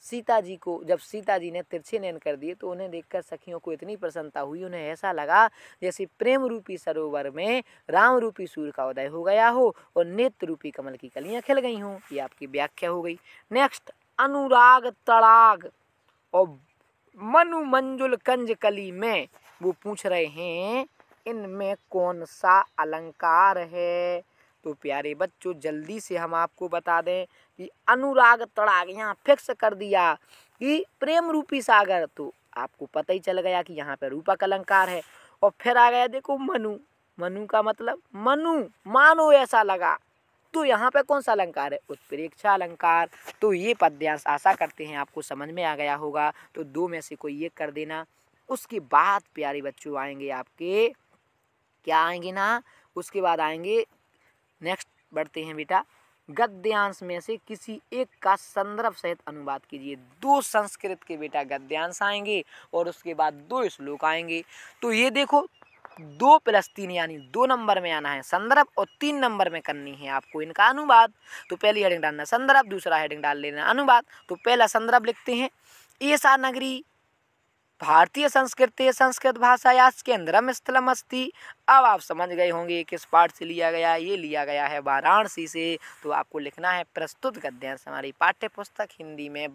सीता जी को जब सीता जी ने तिरछे नयन कर दिए तो उन्हें देखकर सखियों को इतनी प्रसन्नता हुई उन्हें ऐसा लगा जैसे प्रेम रूपी सरोवर में राम रूपी सूर्य का उदय हो गया हो और नेत्र रूपी कमल की कलियां खिल गई हों ये आपकी व्याख्या हो गई नेक्स्ट अनुराग तड़ाग और मनु मंजुल कंज कली में वो पूछ रहे हैं इनमें कौन सा अलंकार है तो प्यारे बच्चों जल्दी से हम आपको बता दें कि अनुराग तड़ाग यहाँ फिक्स कर दिया कि प्रेम रूपी सागर तो आपको पता ही चल गया कि यहाँ पर रूपक अलंकार है और फिर आ गया देखो मनु मनु का मतलब मनु मानो ऐसा लगा तो यहाँ पर कौन सा अलंकार है उत्प्रेक्षा अलंकार तो ये पद्यांश आशा करते हैं आपको समझ में आ गया होगा तो दो में से कोई एक कर देना उसके बाद प्यारे बच्चों आएंगे आपके क्या आएंगे ना उसके बाद आएंगे नेक्स्ट बढ़ते हैं बेटा गद्यांश में से किसी एक का संदर्भ सहित अनुवाद कीजिए दो संस्कृत के बेटा गद्यांश आएंगे और उसके बाद दो श्लोक आएंगे तो ये देखो दो प्लस तीन यानी दो नंबर में आना है संदर्भ और तीन नंबर में करनी है आपको इनका अनुवाद तो पहली हेडिंग डालना संदर्भ दूसरा हेडिंग डाल लेना अनुवाद तो पहला संदर्भ लिखते हैं ऐसा नगरी भारतीय संस्कृति संस्कृत भाषा या केंद्रम स्थलम अस्थि अब आप समझ गए होंगे किस पाठ से लिया गया ये लिया गया है वाराणसी से तो आपको लिखना है प्रस्तुत गद्यांश हमारी पाठ्य पुस्तक हिंदी में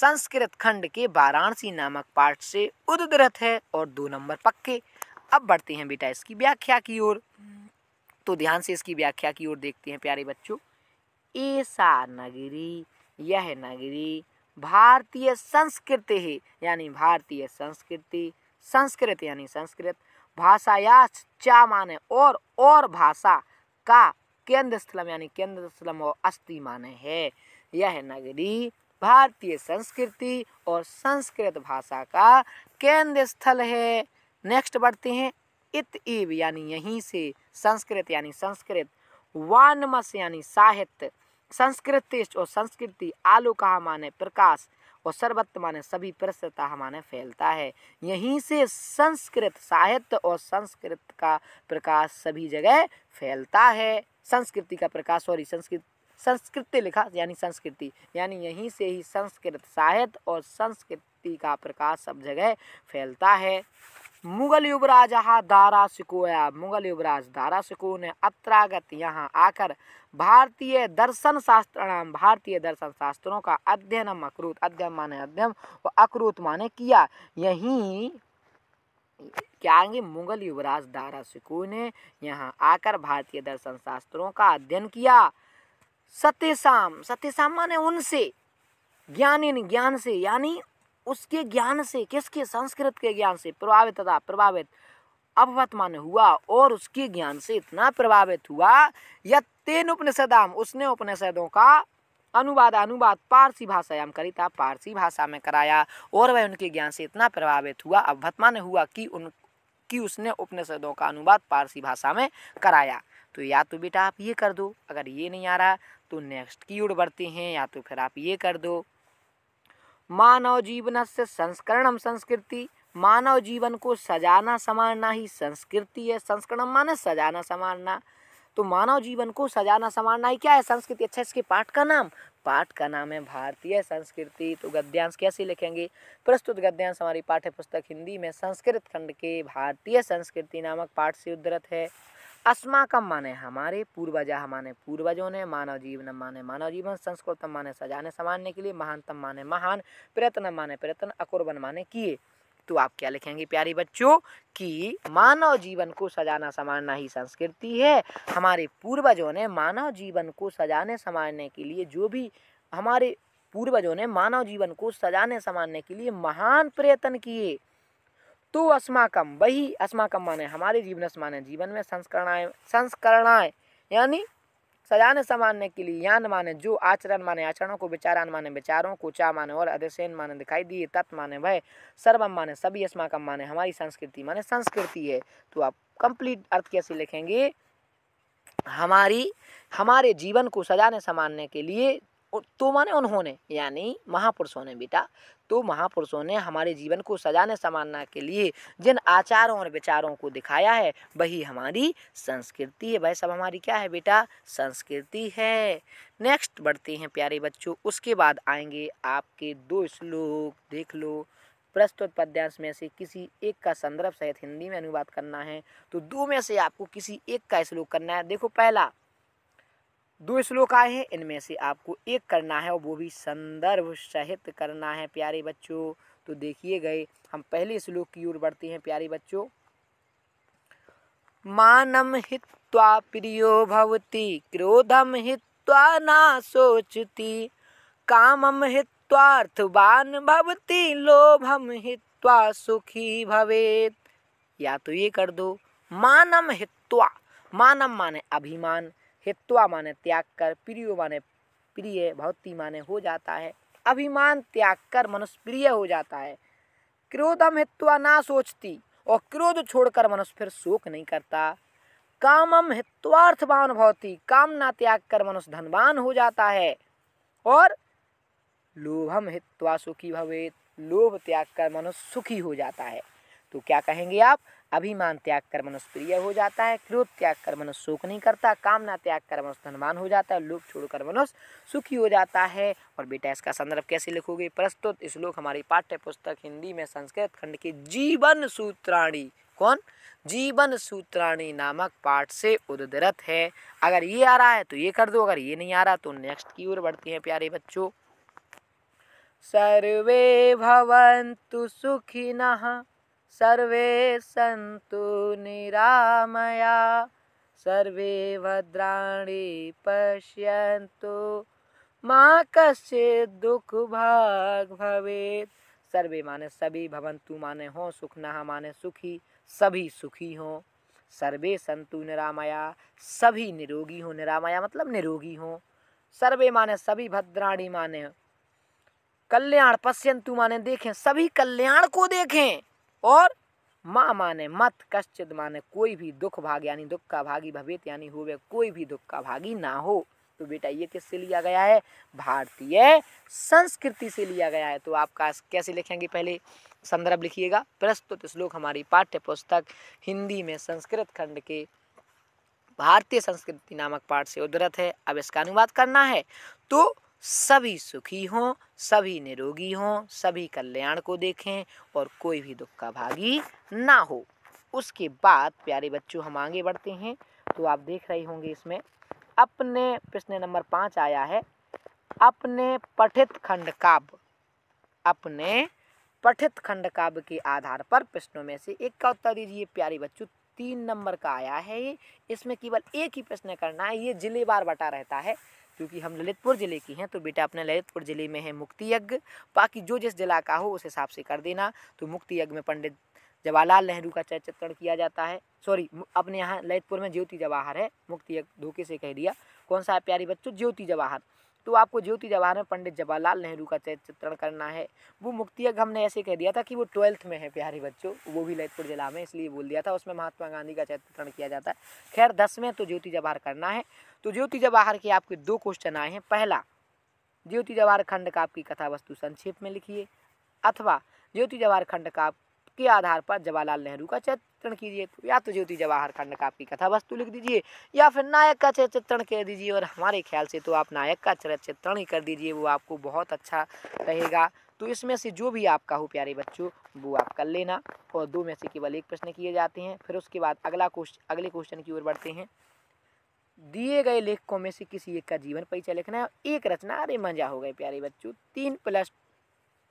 संस्कृत खंड के वाराणसी नामक पाठ से उद्धृत है और दो नंबर पक्के अब बढ़ते हैं बेटा इसकी व्याख्या की ओर तो ध्यान से इसकी व्याख्या की ओर देखते हैं प्यारे बच्चों ऐसा नगरी यह नगरी भारतीय संस्कृति है यानी भारतीय संस्कृति संस्कृत यानी संस्कृत भाषाया चा माने और और भाषा का केंद्र स्थलम यानी केंद्र स्थलम और अस्थि माने है यह नगरी भारतीय संस्कृति और संस्कृत भाषा का केंद्र स्थल है नेक्स्ट बढ़ते हैं इत इव यानी यहीं से संस्कृत यानी संस्कृत वानमस यानी साहित्य संस्कृत और संस्कृति आलू का माने प्रकाश और सर्वत्र माने सभी प्रसता हमारे फैलता है यहीं से संस्कृत साहित्य और संस्कृत का प्रकाश सभी जगह फैलता है संस्कृति का प्रकाश सॉरी संस्कृत संस्कृति लिखा यानी संस्कृति यानी यहीं से ही संस्कृत साहित्य और संस्कृति का प्रकाश सब जगह फैलता है मुगल युवराज दारा सिकोया मुगल युवराज दारा सिको ने अत्रागत यहाँ आकर भारतीय दर्शन शास्त्र नाम भारतीय दर्शन शास्त्रों का अध्ययन अक्रूत अध्ययन माने अध्ययन और अक्रूत माने किया यहीं क्या आएंगे मुगल युवराज दारा सिको ने यहाँ आकर भारतीय दर्शन शास्त्रों का अध्ययन किया सत्यसाम सत्यसाम माने उनसे ज्ञान ज्ञान से यानी उसके ज्ञान से किसके संस्कृत के ज्ञान से प्रभावित था प्रभावित मान हुआ और उसके ज्ञान से इतना प्रभावित हुआ या तेन उपनिषदाम उसने उपनिषदों का अनुवाद अनुवाद पारसी भाषायाम करी था पारसी भाषा में कराया और वह उनके ज्ञान से इतना प्रभावित हुआ मान हुआ कि उन कि उसने उपनिषदों का अनुवाद पारसी भाषा में कराया तो या तो बेटा आप ये कर दो अगर ये नहीं आ रहा तो नेक्स्ट की ओर बढ़ते हैं या तो फिर आप ये कर दो मानव जीवन से संस्करण संस्कृति मानव जीवन को सजाना संवारना ही संस्कृति है संस्करण माने सजाना संवारना तो मानव जीवन को सजाना संवारना ही क्या है संस्कृति अच्छा इसके पाठ का नाम पाठ का नाम है भारतीय संस्कृति तो गद्यांश कैसे लिखेंगे प्रस्तुत गद्यांश हमारी पाठ्य पुस्तक हिंदी में संस्कृत खंड के भारतीय संस्कृति नामक पाठ से उद्धृत है अस्माकम माने हमारे पूर्वजा हमारे पूर्वजों ने मानव जीवन माने मानव जीवन संस्कृतम माने सजाने संवारने के लिए महानतम माने महान प्रयत्न माने प्रयत्न अकुर्बन माने किए तो आप क्या लिखेंगे प्यारी बच्चों कि मानव जीवन को सजाना संवारना ही संस्कृति है हमारे पूर्वजों ने मानव जीवन को सजाने संवारने के लिए जो भी हमारे पूर्वजों ने मानव जीवन को सजाने संवारने के लिए महान प्रयत्न किए तो अस्माकम वही अस्माकम माने हमारे जीवन माने जीवन में संस्करणाएं संस्करणाएँ यानी सजाने समानने के लिए यान माने जो आचरण माने आचरणों को विचारान माने विचारों को चा माने और अधेशन माने दिखाई दिए तत् माने वह सर्वम माने सभी अस्माकम माने हमारी संस्कृति माने संस्कृति है तो आप कंप्लीट अर्थ कैसे लिखेंगे हमारी हमारे जीवन को सजाने संवारने के लिए तो माने उन्होंने यानी महापुरुषों ने बेटा तो महापुरुषों ने हमारे जीवन को सजाने संवारने के लिए जिन आचारों और विचारों को दिखाया है वही हमारी संस्कृति है वह सब हमारी क्या है बेटा संस्कृति है नेक्स्ट बढ़ते हैं प्यारे बच्चों उसके बाद आएंगे आपके दो श्लोक देख लो प्रस्तुत पद्यांश में से किसी एक का संदर्भ सहित हिंदी में अनुवाद करना है तो दो में से आपको किसी एक का श्लोक करना है देखो पहला दो श्लोक आए हैं इनमें से आपको एक करना है और वो भी संदर्भ सहित करना है प्यारे बच्चों तो देखिए गए हम पहले श्लोक की ओर बढ़ते हैं प्यारे बच्चों मानम हित्वा प्रियो भवती क्रोधम हित्वा ना सोचती कामम हित्वार्थवान भवती लोभम हित्वा सुखी भवेत या तो ये कर दो मानम हित्वा मानम माने अभिमान हित्वा माने त्याग कर प्रियो माने प्रिय भक्ति माने हो जाता है अभिमान त्याग कर मनुष्य प्रिय हो जाता है क्रोधम हित्वा ना सोचती और क्रोध छोड़कर मनुष्य फिर शोक नहीं करता कामम हित्वार्थवान भवती कामना त्याग कर मनुष्य धनवान हो जाता है और लोभम हित्वा सुखी भवेत लोभ त्याग कर मनुष्य सुखी हो जाता है तो क्या कहेंगे आप अभिमान त्याग कर मनुष्य प्रिय हो जाता है क्रोध त्याग कर मनुष्य शोक नहीं करता कामना त्याग कर मनुष्य धनवान हो जाता है लोभ छोड़कर मनुष्य सुखी हो जाता है और बेटा इसका संदर्भ कैसे लिखोगे प्रस्तुत श्लोक हमारी पाठ्य पुस्तक हिंदी में संस्कृत खंड के जीवन सूत्राणी कौन जीवन सूत्राणी नामक पाठ से उदरत है अगर ये आ रहा है तो ये कर दो अगर ये नहीं आ रहा तो नेक्स्ट की ओर बढ़ते हैं प्यारे बच्चों सर्वे भवन्तु सुखिनः सर्वे सन्तु निरामया सर्वे भद्राणि पश्यन्तु मा कश्चित् दुःखभाग् भवेत् सर्वे माने सभी भवन्तु माने हो सुख नहा माने सुखी सभी सुखी हों सर्वे संतु निरामया सभी निरोगी हो निरामया मतलब निरोगी हो सर्वे माने सभी भद्राणी माने कल्याण पश्यंतु माने देखें सभी कल्याण को देखें और माँ माने मत कश्चित माने कोई भी दुख भाग यानी दुख का भागी भवित यानी हुए कोई भी दुख का भागी ना हो तो बेटा ये किससे लिया गया है भारतीय संस्कृति से लिया गया है तो आपका कैसे लिखेंगे पहले संदर्भ लिखिएगा प्रस्तुत श्लोक हमारी पाठ्य पुस्तक हिंदी में संस्कृत खंड के भारतीय संस्कृति नामक पाठ से उद्धृत है अब इसका अनुवाद करना है तो सभी सुखी हों सभी निरोगी हों सभी कल्याण को देखें और कोई भी दुख का भागी ना हो उसके बाद प्यारे बच्चों हम आगे बढ़ते हैं तो आप देख रहे होंगे इसमें अपने प्रश्न नंबर पाँच आया है अपने पठित खंड काव्य अपने पठित खंड काव्य के आधार पर प्रश्नों में से एक का उत्तर दीजिए प्यारे बच्चों तीन नंबर का आया है ये इसमें केवल एक ही प्रश्न करना है ये जिले बार बटा रहता है क्योंकि हम ललितपुर ज़िले की हैं तो बेटा अपने ललितपुर ज़िले में है मुक्ति यज्ञ बाकी जो जिस जिला का हो उस हिसाब से कर देना तो मुक्ति यज्ञ में पंडित जवाहरलाल नेहरू का चित्रण किया जाता है सॉरी अपने यहाँ ललितपुर में ज्योति जवाहर है मुक्ति यज्ञ धोखे से कह दिया कौन सा है प्यारी बच्चों ज्योति जवाहर तो आपको ज्योति जवाहर में पंडित जवाहरलाल नेहरू का चित्रण करना है वो मुक्तियक हमने ऐसे कह दिया था कि वो ट्वेल्थ में है प्यारे बच्चों वो भी ललितपुर जिला में इसलिए बोल दिया था उसमें महात्मा गांधी का चित्रण किया जाता है खैर दस में तो ज्योति जवाहर करना है तो ज्योति जवाहर के आपके दो क्वेश्चन आए हैं पहला ज्योति जवाहर खंड का आपकी कथा वस्तु संक्षेप में लिखिए अथवा ज्योति जवाहर खंड का आप के आधार पर जवाहरलाल नेहरू का चित्रण कीजिए तो या तो ज्योति जवाहर खंड का आपकी कथा वस्तु लिख दीजिए या फिर नायक का चित्रण कर दीजिए और हमारे ख्याल से तो आप नायक का चित्रण ही कर दीजिए वो आपको बहुत अच्छा रहेगा तो इसमें से जो भी आपका हो प्यारे बच्चों वो आप कर लेना और दो में से केवल एक प्रश्न किए जाते हैं फिर उसके बाद अगला क्वेश्चन अगले क्वेश्चन की ओर बढ़ते हैं दिए गए लेखकों में से किसी एक का जीवन परिचय लिखना है एक रचना अरे मजा हो गए प्यारे बच्चों तीन प्लस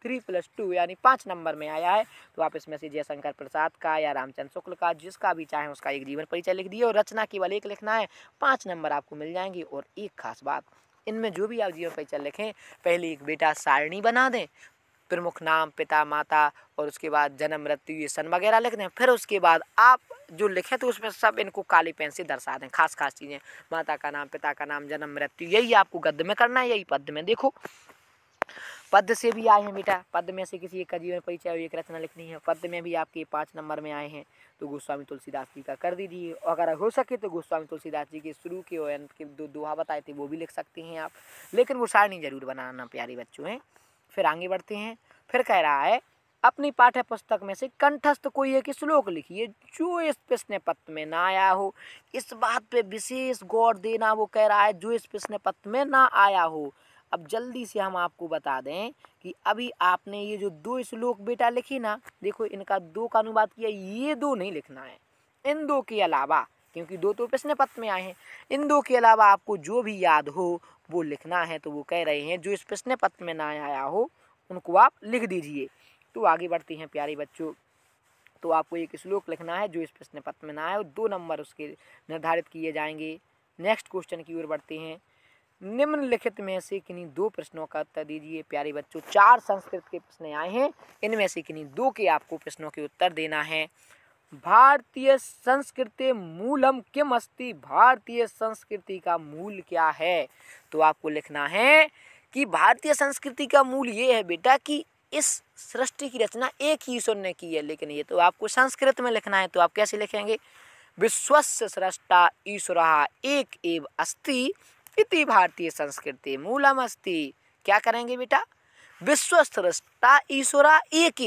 थ्री प्लस टू यानी पाँच नंबर में आया है तो आप इसमें से जयशंकर प्रसाद का या रामचंद्र शुक्ल का जिसका भी चाहें उसका एक जीवन परिचय लिख दिए और रचना केवल एक लिखना है पाँच नंबर आपको मिल जाएंगी और एक खास बात इनमें जो भी आप जीवन परिचय लिखें पहले एक बेटा सारणी बना दें प्रमुख नाम पिता माता और उसके बाद जन्म मृत्यु ये सन वगैरह लिख दें फिर उसके बाद आप जो लिखें तो उसमें सब इनको काली पेन से दर्शा दें खास खास चीज़ें माता का नाम पिता का नाम जन्म मृत्यु यही आपको गद्य में करना है यही पद्य में देखो पद से भी आए हैं बेटा पद में से किसी एक का जीवन परिचय एक रचना लिखनी है पद में भी आपके पाँच नंबर में आए हैं तो गोस्वामी तुलसीदास जी का कर दीजिए अगर हो सके तो गोस्वामी तुलसीदास जी के शुरू के और अंत के दो दोहा बताए थे वो भी लिख सकते हैं आप लेकिन वो सारणी जरूर बनाना प्यारे बच्चों हैं फिर आगे बढ़ते हैं फिर कह रहा है अपनी पाठ्य पुस्तक में से कंठस्थ कोई एक श्लोक लिखिए जो इस प्रश्न पत्र में ना आया हो इस बात पे विशेष गौर देना वो कह रहा है जो इस प्रश्न पत्र में ना आया हो अब जल्दी से हम आपको बता दें कि अभी आपने ये जो दो श्लोक बेटा लिखे ना देखो इनका दो का अनुवाद किया ये दो नहीं लिखना है इन दो के अलावा क्योंकि दो तो प्रश्न पत्र में आए हैं इन दो के अलावा आपको जो भी याद हो वो लिखना है तो वो कह रहे हैं जो इस प्रश्न पत्र में ना आया हो उनको आप लिख दीजिए तो आगे बढ़ते हैं प्यारे बच्चों तो आपको एक श्लोक लिखना है जो इस प्रश्न पत्र में ना आए और दो नंबर उसके निर्धारित किए जाएंगे नेक्स्ट क्वेश्चन की ओर बढ़ते हैं निम्नलिखित में से किन्हीं दो प्रश्नों का उत्तर दीजिए प्यारे बच्चों चार संस्कृत के प्रश्न आए हैं इनमें से किन्हीं दो के आपको प्रश्नों के उत्तर देना है भारतीय संस्कृति मूलम किम अस्ति भारतीय संस्कृति का मूल क्या है तो आपको लिखना है कि भारतीय संस्कृति का मूल ये है बेटा कि इस सृष्टि की रचना एक ही ईश्वर ने की है लेकिन ये तो आपको संस्कृत में लिखना है तो आप कैसे लिखेंगे विश्वस्य सृष्टा ईश्वर एक एव अस्ति इति भारतीय संस्कृति मूलम क्या करेंगे बेटा विश्व सृष्टा ईश्वरा एक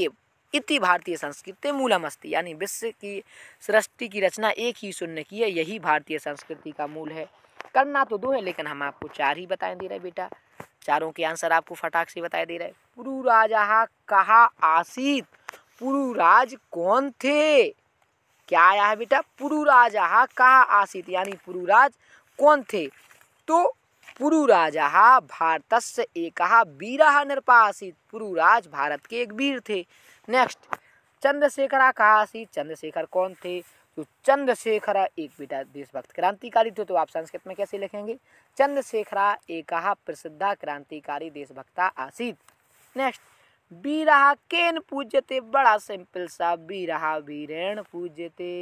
इति भारतीय संस्कृति मूलम यानी विश्व की सृष्टि की रचना एक ही ईश्वर ने की है यही भारतीय संस्कृति का मूल है करना तो दो है लेकिन हम आपको चार ही बताए दे रहे बेटा चारों के आंसर आपको फटाक से बताए दे रहे पुरु राजा हाँ, कहा आसित पुरुराज कौन थे क्या आया है बेटा पुरु राजा हाँ, कहा आसित यानी पुरुराज कौन थे तो भारत भारतस्य एकः वीरः नृपः आसीत् पुरुराज भारत के एक वीर थे नेक्स्ट चंद्रशेखर कहा चंद्रशेखर कौन थे तो चंद्रशेखर एक बेटा देशभक्त क्रांतिकारी थे तो आप संस्कृत में कैसे लिखेंगे चंद्रशेखर एक प्रसिद्ध क्रांतिकारी देशभक्ता आसीत नेक्स्ट बीरा केन पूज्यते बड़ा सिंपल सा बीरा वीरेण पूज्यते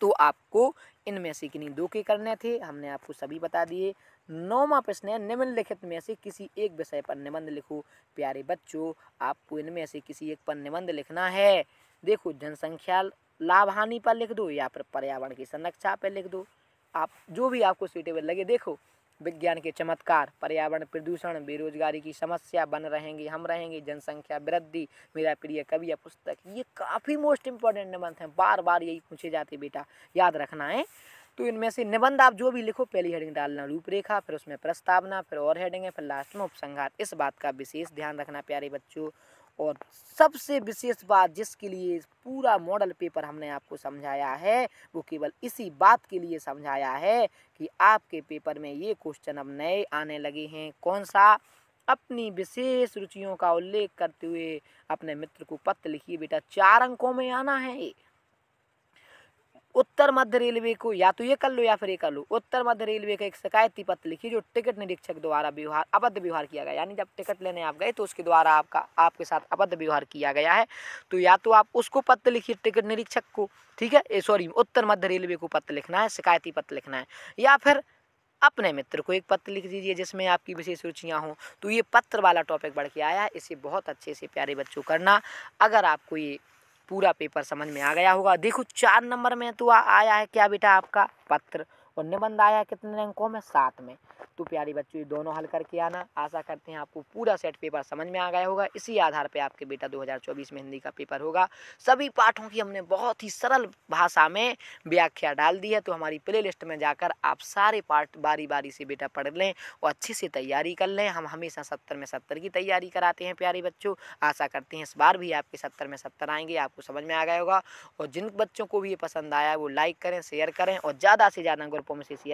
तो आपको इनमें से किन्हीं दो के करने थे हमने आपको सभी बता दिए नौवा प्रश्न है निम्नलिखित में से किसी एक विषय पर निबंध लिखो प्यारे बच्चों आपको इनमें से किसी एक पर निबंध लिखना है देखो जनसंख्या लाभ हानि पर लिख दो या फिर पर्यावरण की संरक्षा पर लिख दो आप जो भी आपको सूटेबल लगे देखो विज्ञान के चमत्कार पर्यावरण प्रदूषण बेरोजगारी की समस्या बन रहेंगी हम रहेंगे जनसंख्या वृद्धि मेरा प्रिय कवि या पुस्तक ये काफ़ी मोस्ट इंपॉर्टेंट निबंध हैं बार बार यही पूछे जाते बेटा याद रखना है तो इनमें से निबंध आप जो भी लिखो पहली हेडिंग डालना रूपरेखा फिर उसमें प्रस्तावना फिर और हेडिंग है फिर लास्ट में उपसंघात इस बात का विशेष ध्यान रखना प्यारे बच्चों और सबसे विशेष बात जिसके लिए पूरा मॉडल पेपर हमने आपको समझाया है वो केवल इसी बात के लिए समझाया है कि आपके पेपर में ये क्वेश्चन अब नए आने लगे हैं कौन सा अपनी विशेष रुचियों का उल्लेख करते हुए अपने मित्र को पत्र लिखिए बेटा चार अंकों में आना है उत्तर मध्य रेलवे को या तो ये कर लो या फिर ये कर लो उत्तर मध्य रेलवे का एक शिकायती पत्र लिखी जो टिकट निरीक्षक द्वारा व्यवहार अबद्ध व्यवहार किया गया यानी जब टिकट लेने आप गए तो उसके द्वारा आपका आपके साथ अबद्ध व्यवहार किया गया है तो या तो आप उसको पत्र लिखिए टिकट निरीक्षक को ठीक है सॉरी उत्तर मध्य रेलवे को पत्र लिखना है शिकायती पत्र लिखना है या फिर अपने मित्र को एक पत्र लिख दीजिए जिसमें आपकी विशेष रुचियाँ हों तो ये पत्र वाला टॉपिक बढ़ के आया है इसे बहुत अच्छे से प्यारे बच्चों करना अगर आपको ये पूरा पेपर समझ में आ गया होगा देखो चार नंबर में तो आ, आया है क्या बेटा आपका पत्र और निबंध आया कितने अंकों में सात में तो प्यारी बच्चों ये दोनों हल करके आना आशा करते हैं आपको पूरा सेट पेपर समझ में आ गया होगा इसी आधार पर आपके बेटा 2024 में हिंदी का पेपर होगा सभी पाठों की हमने बहुत ही सरल भाषा में व्याख्या डाल दी है तो हमारी प्ले लिस्ट में जाकर आप सारे पार्ट बारी बारी से बेटा पढ़ लें और अच्छे से तैयारी कर लें हम हमेशा सत्तर में सत्तर की तैयारी कराते हैं प्यारे बच्चों आशा करते हैं इस बार भी आपके सत्तर में सत्तर आएंगे आपको समझ में आ गया होगा और जिन बच्चों को भी ये पसंद आया वो लाइक करें शेयर करें और ज़्यादा से ज़्यादा cuerpo me